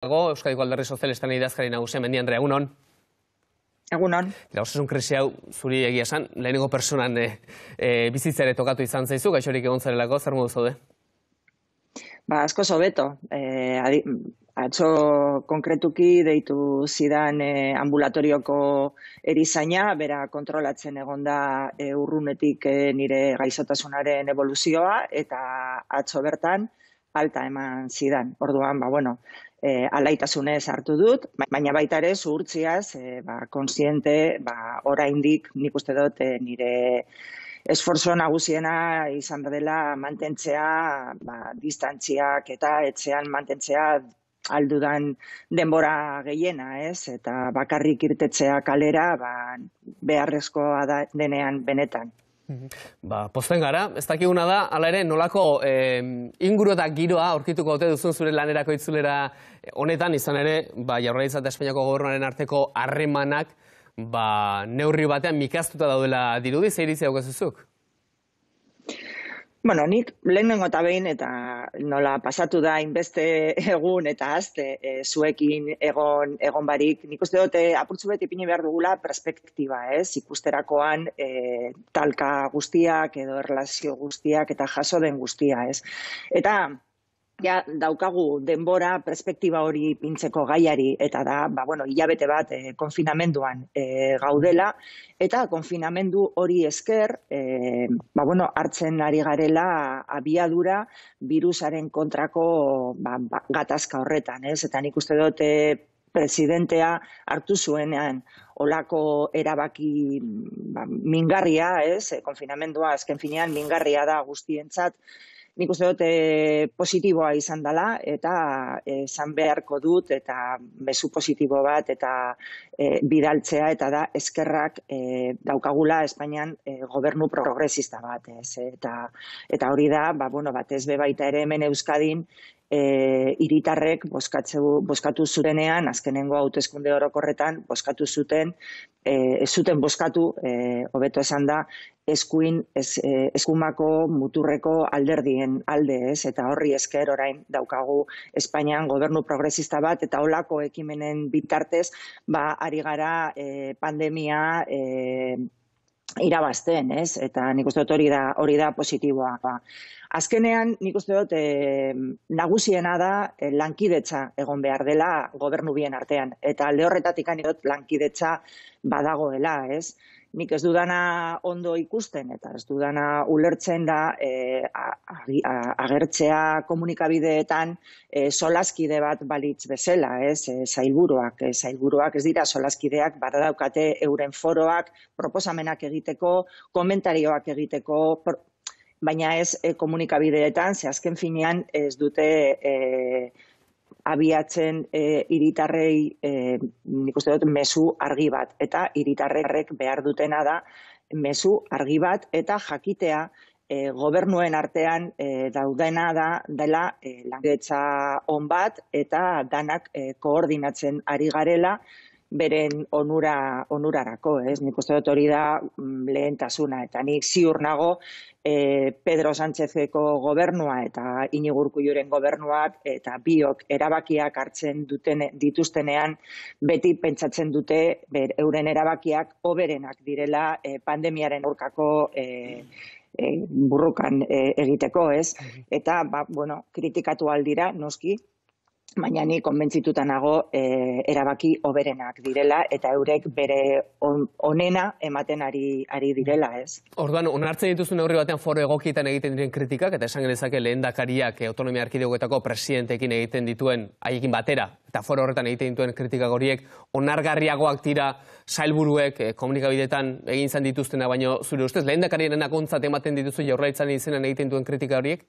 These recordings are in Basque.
Ego, Euskadiko alderri sozialistan idazkari nagusia, mendian rea, Eta, osasun krisi hau, zuri egia esan, lehenengo personan e, eh, e, eh, tokatu izan zaizu, gaixorik egon zarelako, zer modu zaude? Ba, asko zobeto. E, atzo konkretuki deitu zidan e, ambulatorioko erizaina, bera kontrolatzen egonda e, urrunetik e, nire gaizotasunaren evoluzioa, eta atzo bertan, alta eman zidan. Orduan, ba, bueno, e, alaitasunez hartu dut, ba, baina baita ere zuhurtziaz, e, ba, konsiente, ba, oraindik nik uste dut eh, nire esforzo nagusiena izan dela mantentzea, ba, distantziak eta etxean mantentzea aldudan denbora gehiena, ez? Eta bakarrik irtetzea kalera, ba, beharrezkoa da denean benetan. Mhm. Ba, posten gara, ez dakiguna da, ala ere, nolako e, inguru eta giroa aurkituko ote duzun zure lanerako itzulera honetan, izan ere, ba, jaurraiz eta Espainiako gobernaren arteko harremanak, ba, neurri batean mikaztuta daudela dirudi, zeiritzea okazuzuk? Bueno, nik lehenengo eta behin eta nola pasatu da inbeste egun eta azte e, eh, zuekin egon, egon barik, nik uste dute eh, apurtzu beti pini behar dugula perspektiba, ez? Ikusterakoan e, talka guztiak edo erlazio guztiak eta jaso den guztia, ez? Eta ja, daukagu denbora perspektiba hori pintzeko gaiari eta da, ba, bueno, hilabete bat e, konfinamenduan e, gaudela eta konfinamendu hori esker, e, ba, bueno, hartzen ari garela abiadura virusaren kontrako ba, ba, gatazka horretan, ez? Eta nik uste dote presidentea hartu zuenean olako erabaki ba, mingarria, ez? Konfinamendua azken finean mingarria da guztientzat, nik uste dut eh, positiboa izan dela, eta eh, esan beharko dut, eta bezu positibo bat, eta eh, bidaltzea, eta da, eskerrak daukagula Espainian gobernu progresista bat, ez, eta, eta hori da, ba, bueno, bat ez bebaita ere hemen Euskadin, eh hiritarrek boskatu zurenean azkenengo hauteskunde orokorretan boskatu zuten eh ez zuten boskatu eh hobeto da, eskuin es e, eskumako muturreko alderdien alde ez eta horri esker orain daukagu Espainian gobernu progresista bat eta holako ekimenen bitartez ba ari gara eh pandemia eh irabazten, ez? Eta nik uste dut hori da, hori da positiboa. Azkenean, nik uste dut, nagusiena da e, lankidetza egon behar dela gobernu bien artean. Eta lehorretatik anirot lankidetza badagoela, ez? nik ez dudana ondo ikusten eta ez dudana ulertzen da e, agertzea komunikabideetan e, solaskide bat balitz bezala, ez, e, eh, zailburuak, e, ez dira solaskideak badaukate euren foroak proposamenak egiteko, komentarioak egiteko, baina ez komunikabideetan, ze azken finean ez dute... E, abiatzen e, eh, iritarrei e, eh, nik uste dut mesu argi bat. Eta iritarrek behar dutena da mesu argi bat eta jakitea e, gobernuen artean e, daudena da dela e, langetza hon bat eta danak e, koordinatzen ari garela beren onura, onurarako, ez? Nik uste dut hori da mm, lehentasuna, eta nik ziur nago e, Pedro Sánchezeko gobernua eta inigurku gobernuak eta biok erabakiak hartzen duten, dituztenean beti pentsatzen dute ber, euren erabakiak oberenak direla e, pandemiaren aurkako e, e, burrukan egiteko, ez? Eta, ba, bueno, kritikatu aldira, noski, baina ni konbentzituta nago e, erabaki oberenak direla eta eurek bere on, onena ematen ari, ari direla, ez? Orduan, onartzen dituzun neurri batean foro egokietan egiten diren kritikak eta esan genezake lehen dakariak e, autonomia arkideogetako presidentekin egiten dituen haiekin batera eta foro horretan egiten dituen kritikak horiek onargarriagoak dira sailburuek e, komunikabidetan egin zan dituztena baino zure ustez lehen dakarien ematen dituzu jaurraitzan izenan egiten duen kritika horiek?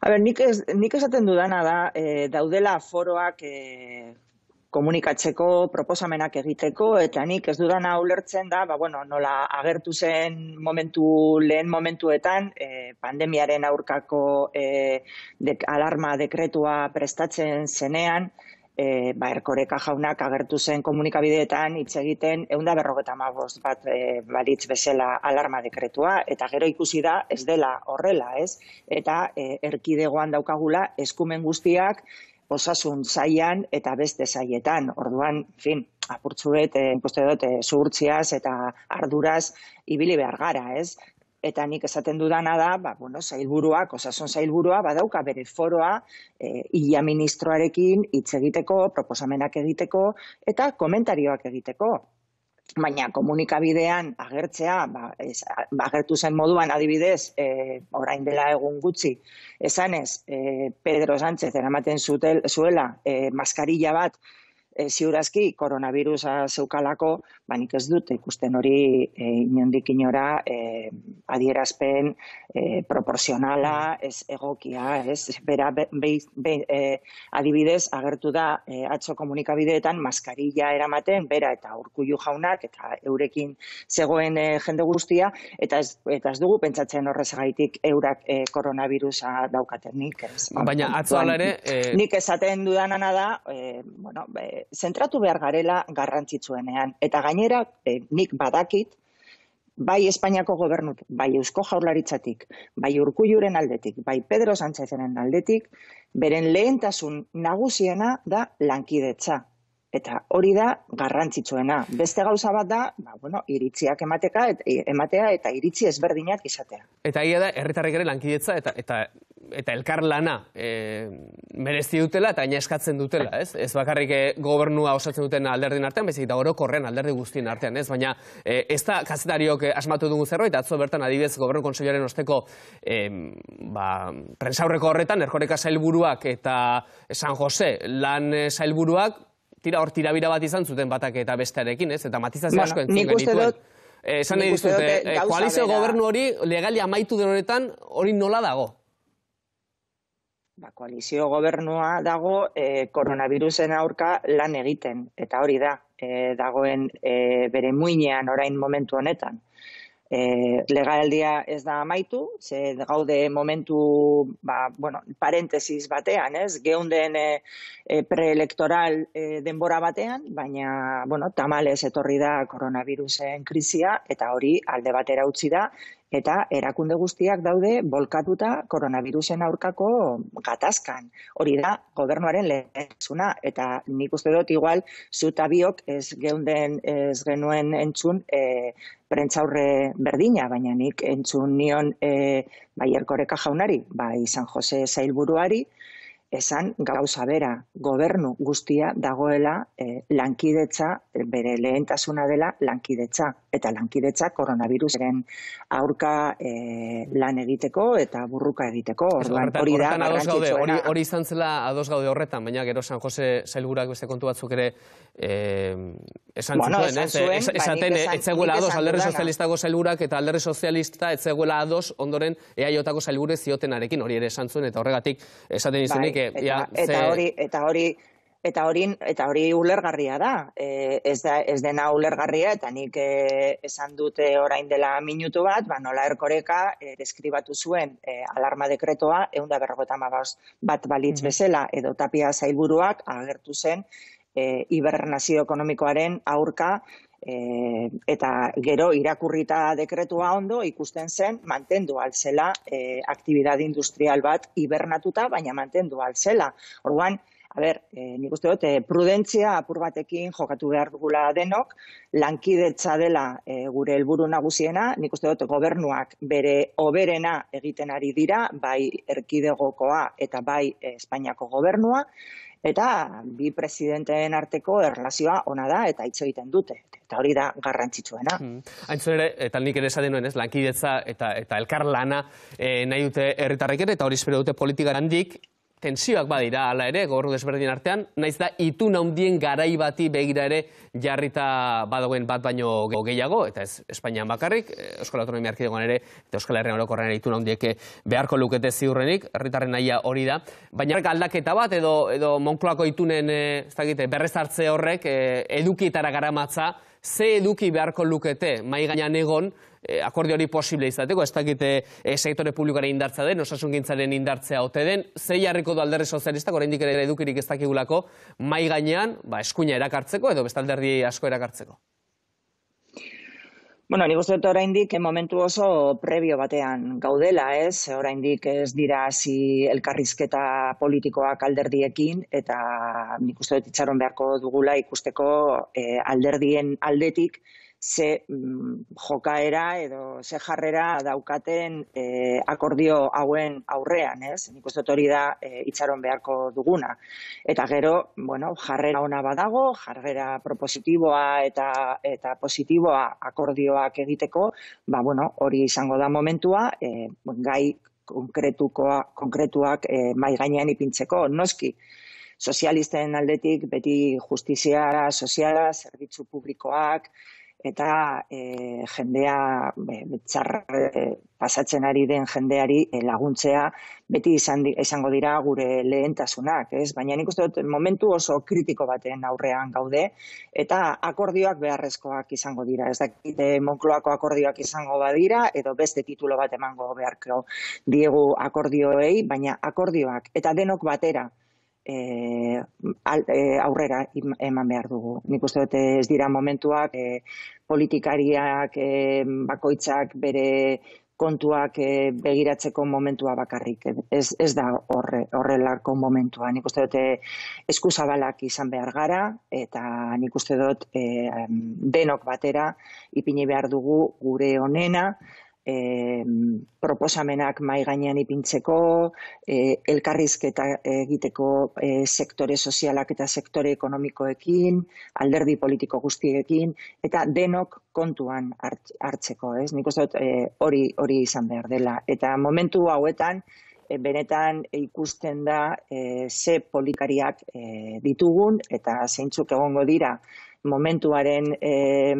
A ber, nik, ez, nik esaten dudana da, e, daudela foroak e, eh, komunikatzeko, proposamenak egiteko, eta nik ez dudana ulertzen da, ba, bueno, nola agertu zen momentu, lehen momentuetan, e, pandemiaren aurkako e, alarma dekretua prestatzen zenean, e, ba, erkoreka jaunak agertu zen komunikabideetan hitz egiten eunda berrogeta magoz bat e, balitz bezala alarma dekretua, eta gero ikusi da ez dela horrela, ez? Eta e, erkidegoan daukagula eskumen guztiak osasun zaian eta beste zaietan. Orduan, fin, apurtzuet, e, inpostetot, e, zuhurtziaz eta arduraz ibili behar gara, ez? eta nik esaten dudana da, ba, bueno, zailburuak, osasun zailburua, badauka bere foroa, e, illa ministroarekin, hitz egiteko, proposamenak egiteko, eta komentarioak egiteko. Baina komunikabidean agertzea, ba, agertu zen moduan adibidez, e, orain dela egun gutxi, esanez, e, Pedro Sánchez eramaten zutel, zuela e, maskarilla bat, e, eh, ziurazki koronavirusa zeukalako, banik ez dut ikusten hori e, inondik inora eh, adierazpen e, proporzionala, ez egokia, ez, bera adibidez agertu da e, atzo komunikabideetan maskarilla eramaten, bera eta urkullu jaunak eta eurekin zegoen jende guztia, eta ez, ez dugu pentsatzen horrez gaitik eurak koronavirusa daukaten nik. Baina ba, atzo Nik esaten dudan da, e, bueno, zentratu behar garela garrantzitsuenean. Eta gainera, e, nik badakit, bai Espainiako gobernut, bai Eusko Jaurlaritzatik, bai Urkulluren aldetik, bai Pedro Sánchezaren aldetik, beren lehentasun nagusiena da lankidetza. Eta hori da garrantzitsuena. Beste gauza bat da, ba, bueno, iritziak emateka, et, ematea eta iritzi ezberdinak izatea. Eta ia da, herritarrek ere lankidetza, eta, eta eta elkar lana e, merezi dutela eta aina eskatzen dutela, ez? Ez bakarrik eh, gobernua osatzen duten alderdin artean, baizik eta orokorren alderdi guztien artean, ez? Baina e, ez da kazetariok asmatu dugu zerbait, atzo bertan adibidez gobernu konsolioaren osteko e, ba, prensaurreko horretan, erkoreka sailburuak eta San Jose lan sailburuak tira hor tirabira bat izan zuten batak eta bestearekin, ez? Eta matizazio asko entzun genituen. Esan nahi koalizio gobernu hori legalia amaitu den honetan hori nola dago? ba, koalizio gobernua dago e, koronavirusen aurka lan egiten, eta hori da, e, dagoen e, bere muinean orain momentu honetan. E, legaldia ez da amaitu, ze gaude momentu, ba, bueno, parentesis batean, ez, geunden e, e, preelektoral denbora batean, baina, bueno, tamales etorri da koronavirusen krizia, eta hori alde batera utzi da, eta erakunde guztiak daude bolkatuta koronavirusen aurkako gatazkan. Hori da, gobernuaren lehenzuna, eta nik uste dut igual, zuta biok ez, geunden, ez genuen entzun e, eh, prentzaurre berdina, baina nik entzun nion e, bai jaunari, bai San Jose Zailburuari, esan gauza bera gobernu guztia dagoela eh, lankidetza, bere lehentasuna dela lankidetza, eta lankidetza koronavirusaren aurka eh, lan egiteko eta burruka egiteko. Hori da, hori izan zela ados gaude horretan, baina gero San Jose Zailgurak beste kontu batzuk ere e, esan zuen, Esaten, ez es, eguela ados, alderri sozialistako Zailgurak eta alderri sozialista etzeguela ados ondoren eaiotako Zailgure ziotenarekin hori ere esan zuen, eta horregatik esaten bai. izanik eta, eta hori eta hori eta hori eta hori ulergarria da. Eh, ez da ez dena ulergarria eta nik eh, esan dute orain dela minutu bat, ba nola erkoreka eh, deskribatu zuen e, alarma dekretoa 155 bat balitz mm bezala edo tapia zailburuak agertu zen hibernazio ekonomikoaren aurka e, eta gero irakurrita dekretua ondo ikusten zen mantendu alzela e, eh, aktibidad industrial bat hibernatuta baina mantendu alzela orduan A ber, e, nik uste dut, prudentzia apur batekin jokatu behar dugula denok, lankidetza dela e, gure helburu nagusiena, nik uste dut, gobernuak bere oberena egiten ari dira, bai erkidegokoa eta bai Espainiako gobernua, eta bi presidenteen arteko erlazioa ona da eta hitz egiten dute eta hori da garrantzitsuena. Mm. ere eta nik ere esaten nuen, ez lankidetza eta eta elkarlana e, nahi dute herritarrek eta hori espero dute politikarandik tensioak badira, ala ere, gorru desberdin artean, naiz da, itu naundien garai bati begira ere jarrita badagoen bat baino gehiago, eta ez Espainian bakarrik, eh, Euskal Autonomia Arkidegoan ere, eta Euskal Herrian Orokorren ere itu naundieke beharko lukete ziurrenik, herritarren nahia hori da, baina aldaketa bat, edo, edo Monkloako itunen eh, ez berrezartze horrek, eh, edukietara garamatza, ze eduki beharko lukete, mai gainan egon, Eh, akordio hori posible izateko, ez dakite e, eh, sektore publikoare indartza den, osasun indartzea ote den, zei harriko du alderri sozialistak, oraindik ere edukirik ez dakigulako, mai gainean, ba, eskuina erakartzeko, edo alderri asko erakartzeko. Bueno, ni gustu oraindik en momentu oso previo batean gaudela, ez? Oraindik ez dira hasi elkarrizketa politikoak alderdiekin eta nik uste dut itxaron beharko dugula ikusteko eh, alderdien aldetik ze mm, jokaera edo ze jarrera daukaten e, akordio hauen aurrean, ez? Nik uste hori da e, itxaron beharko duguna. Eta gero, bueno, jarrera ona badago, jarrera propositiboa eta, eta positiboa akordioak egiteko, ba, bueno, hori izango da momentua, e, gai konkretukoa, konkretuak e, mai gainean ipintzeko noski, sozialisten aldetik beti justiziara, soziala, zerbitzu publikoak, eta e, jendea e, pasatzen ari den jendeari e, laguntzea beti izango dira gure lehentasunak, ez? Baina nik uste dut momentu oso kritiko baten aurrean gaude eta akordioak beharrezkoak izango dira. Ez dakit e, Monkloako akordioak izango badira edo beste titulo bat emango beharko diegu akordioei, baina akordioak eta denok batera e, aurrera eman behar dugu. Nik uste dut ez dira momentuak eh, politikariak bakoitzak bere kontuak begiratzeko momentua bakarrik. Ez, ez da horre, horrelako momentua. Nik uste dut eskuzabalak izan behar gara eta nik uste dut denok batera ipini behar dugu gure onena e, proposamenak mai gainean ipintzeko, e, elkarrizketa egiteko e, sektore sozialak eta sektore ekonomikoekin, alderdi politiko guztiekin, eta denok kontuan hartzeko. Ez? Nik uste e, hori, hori izan behar dela. Eta momentu hauetan, e, benetan ikusten da e, ze politikariak e, ditugun eta zeintzuk egongo dira momentuaren eh,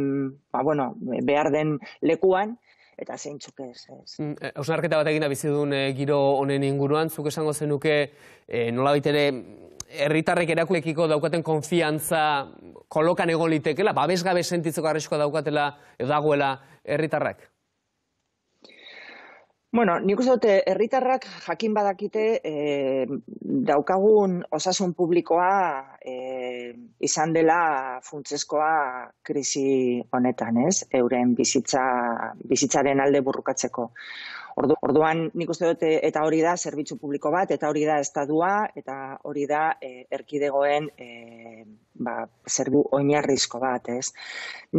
ba, bueno, behar den lekuan, eta zeintzuk ez. ez. Mm, eh, arketa bat egin da eh, giro honen inguruan, zuk esango zenuke eh, nola ere herritarrek erakulekiko daukaten konfiantza kolokan egon litekela, babesgabe sentitzeko arriskoa daukatela edaguela dagoela herritarrak? Bueno, nik uste dute, herritarrak jakin badakite e, daukagun osasun publikoa e, izan dela funtzeskoa krisi honetan, ez? Euren bizitza, bizitzaren alde burrukatzeko. Ordu, orduan, nik uste dute, eh, eta hori da, zerbitzu publiko bat, eta hori da, estadua, eta hori da, eh, erkidegoen, eh, ba, zerbu oinarrizko bat, ez?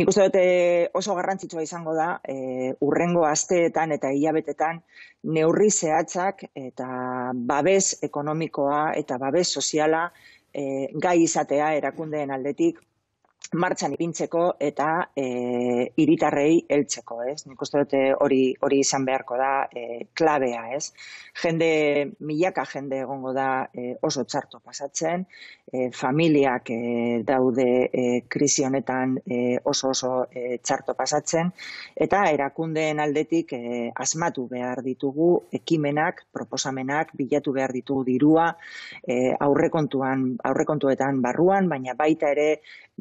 Nik uste dute, oso garrantzitsua izango da, e, urrengo asteetan eta hilabetetan, neurri zehatzak eta babes ekonomikoa eta babes soziala eh gai izatea erakundeen aldetik martxan ipintzeko eta e, iritarrei heltzeko, ez? Nik uste dute hori hori izan beharko da e, klabea, ez? Jende milaka jende egongo da e, oso txarto pasatzen, e, familiak e, daude e, krisi honetan e, oso oso e, txarto pasatzen eta erakundeen aldetik e, asmatu behar ditugu ekimenak, proposamenak, bilatu behar ditugu dirua, e, aurrekontuan aurrekontuetan barruan, baina baita ere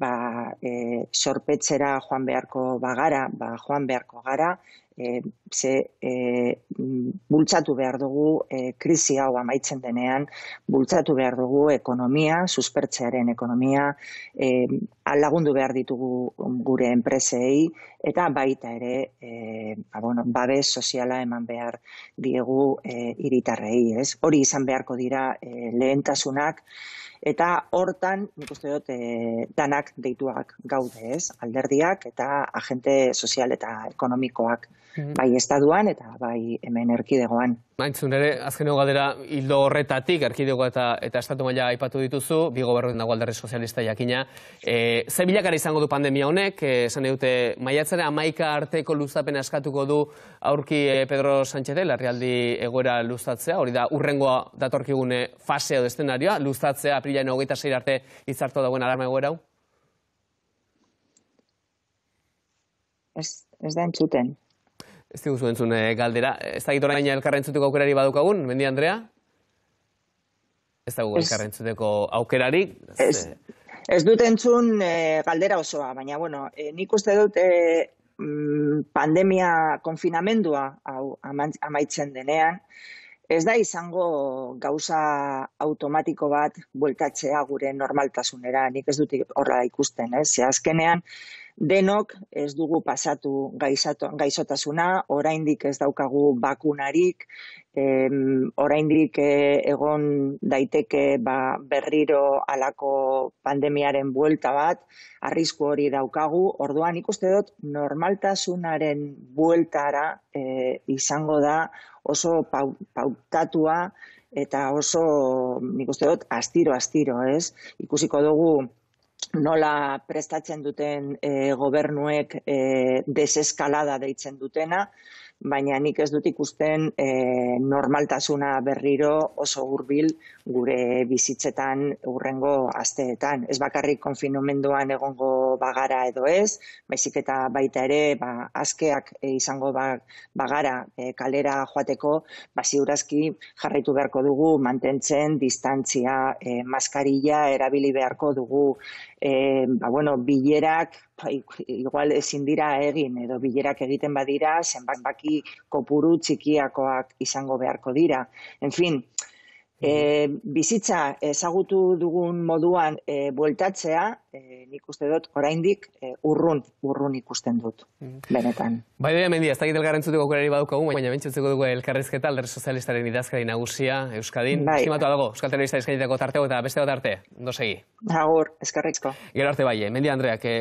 ba, e, sorpetzera joan beharko bagara, ba, joan beharko gara, e, ze e, bultzatu behar dugu e, krisi hau amaitzen denean, bultzatu behar dugu ekonomia, suspertzearen ekonomia, e, alagundu behar ditugu gure enpresei, eta baita ere, e, ba, babes soziala eman behar diegu e, iritarrei. Ez? Hori izan beharko dira e, lehentasunak, Eta hortan, nik uste dute, eh, danak deituak gaude ez, alderdiak eta agente sozial eta ekonomikoak mm-hmm. bai estaduan eta bai hemen erkidegoan. Maintzun ere, azkeneo galdera hildo horretatik, erkidego eta, eta estatu maila aipatu dituzu, bi gobernuen dago alderri sozialista jakina. E, ze bilakara izango du pandemia honek, e, esan dute maiatzera, amaika arteko luztapena askatuko du aurki e, Pedro Sánchez de, larrialdi egoera luztatzea, hori da urrengoa datorkigune fase edo estenarioa, luztatzea aprilaren hogeita zeir arte izartu dagoen alarma egoera hau? Ez, ez da entzuten. Ez dugu zuentzun eh, galdera. Ez da gitorain elkarrentzuteko aukerari badukagun, mendi Andrea? Ez dugu elkarrentzuteko aukerarik? Ez, dut entzun eh, galdera osoa, baina bueno, eh, nik uste dut eh, mm, pandemia konfinamendua hau, amaitzen denean, ez da izango gauza automatiko bat bueltatzea gure normaltasunera, nik ez dut horra ikusten, ez? Eh? Ze azkenean, Denok ez dugu pasatu gaizato, gaizotasuna, oraindik ez daukagu bakunarik, em, oraindik eh, egon daiteke ba, berriro alako pandemiaren buelta bat, arrisku hori daukagu, orduan ikuste dut normaltasunaren bueltara eh, izango da oso pautatua eta oso, ikuste dut, astiro-astiro, ez? Ikusiko dugu nola prestatzen duten e, gobernuek e, deseskalada deitzen dutena, baina nik ez dut ikusten e, normaltasuna berriro oso hurbil gure bizitzetan urrengo asteetan. Ez bakarrik konfinomenduan egongo bagara edo ez, baizik eta baita ere ba, askeak izango ba, bagara e, kalera joateko, ba, ziurazki jarraitu beharko dugu mantentzen distantzia, e, maskarilla erabili beharko dugu e, ba, bueno, bilerak bai, igual ezin dira egin edo bilerak egiten badira zenbat baki kopuru txikiakoak izango beharko dira. En fin, E, bizitza ezagutu dugun moduan e, bueltatzea, e, nik uste dut, oraindik e, urrun, urrun ikusten dut, benetan. Bai, bai, mendia, ez dakit elgarrentzuteko okurari badukagu, baina bentsutzeko dugu elkarrizketa, alder sozialistaren idazkari nagusia, Euskadin. Bai. Estimatu adago, Euskal eskaitako tarteo eta beste bat arte, dosegi. Agur, eskarrizko. Gero arte bai, mendia Andreak, e...